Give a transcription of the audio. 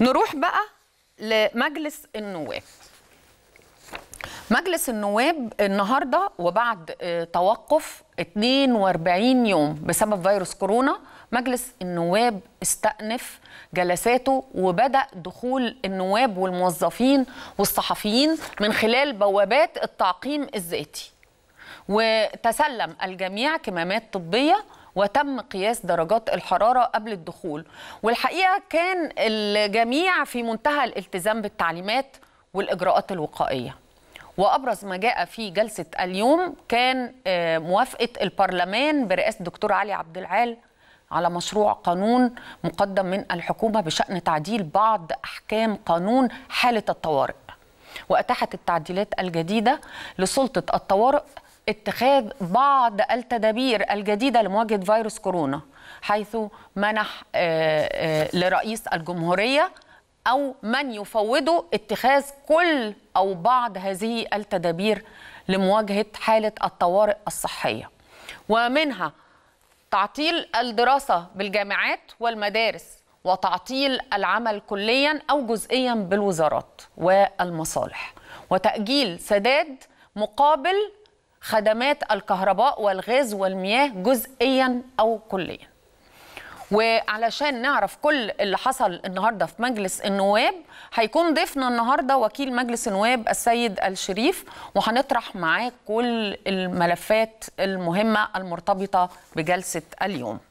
نروح بقى لمجلس النواب مجلس النواب النهارده وبعد آه، توقف 42 يوم بسبب فيروس كورونا مجلس النواب استأنف جلساته وبدأ دخول النواب والموظفين والصحفيين من خلال بوابات التعقيم الذاتي وتسلم الجميع كمامات طبيه وتم قياس درجات الحرارة قبل الدخول والحقيقة كان الجميع في منتهى الالتزام بالتعليمات والإجراءات الوقائية وابرز ما جاء في جلسه اليوم كان آه، موافقه البرلمان برئاسه الدكتور علي عبد العال على مشروع قانون مقدم من الحكومه بشان تعديل بعض احكام قانون حاله الطوارئ واتاحت التعديلات الجديده لسلطه الطوارئ اتخاذ بعض التدابير الجديدة لمواجهة فيروس كورونا حيث منح آه، آه، لرئيس الجمهورية أو من يفوضه اتخاذ كل أو بعض هذه التدابير لمواجهة حالة الطوارئ الصحية ومنها تعطيل الدراسة بالجامعات والمدارس وتعطيل العمل كليا أو جزئيا بالوزارات والمصالح وتأجيل سداد مقابل خدمات الكهرباء والغاز والمياه جزئيا أو كليا وعلشان نعرف كل اللي حصل النهارده في مجلس النواب هيكون ضيفنا النهارده وكيل مجلس النواب السيد الشريف وهنطرح معاه كل الملفات المهمه المرتبطه بجلسه اليوم